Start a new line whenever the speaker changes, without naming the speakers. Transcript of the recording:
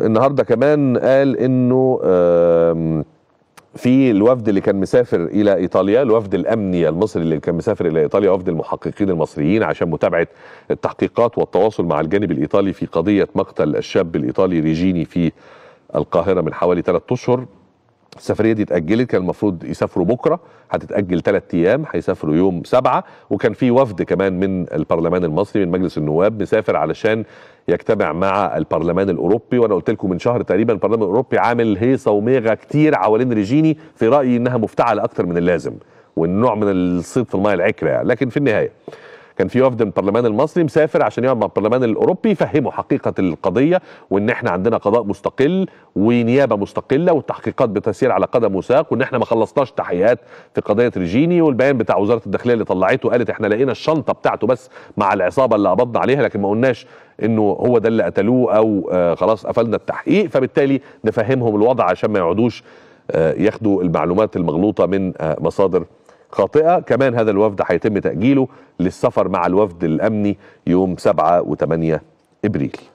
النهارده كمان قال انه في الوفد اللي كان مسافر الى ايطاليا الوفد الامني المصري اللي كان مسافر الى ايطاليا وفد المحققين المصريين عشان متابعه التحقيقات والتواصل مع الجانب الايطالي في قضيه مقتل الشاب الايطالي ريجيني في القاهره من حوالي ثلاثة اشهر السفريه دي اتاجلت كان المفروض يسافروا بكره هتتاجل ثلاثة ايام هيسافروا يوم سبعة وكان في وفد كمان من البرلمان المصري من مجلس النواب مسافر علشان يجتمع مع البرلمان الاوروبي وانا قلت لكم من شهر تقريبا البرلمان الاوروبي عامل هيصه وميغه كتير حوالين ريجيني في رايي انها مفتعله اكتر من اللازم والنوع من الصيد في المايه العكره يعني لكن في النهايه كان في وفد من البرلمان المصري مسافر عشان يقعد مع البرلمان الاوروبي يفهمه حقيقه القضيه وان احنا عندنا قضاء مستقل ونيابه مستقله والتحقيقات بتسير على قدم وساق وان احنا ما خلصناش تحقيقات في قضيه ريجيني والبيان بتاع وزاره الداخليه اللي طلعته قالت احنا لقينا الشنطه بتاعته بس مع العصابه اللي قبضنا عليها لكن ما قلناش انه هو ده اللي قتلوه او آه خلاص قفلنا التحقيق فبالتالي نفهمهم الوضع عشان ما يقعدوش آه ياخدوا المعلومات المغلوطه من آه مصادر خاطئة كمان هذا الوفد هيتم تأجيله للسفر مع الوفد الأمني يوم 7 و8 إبريل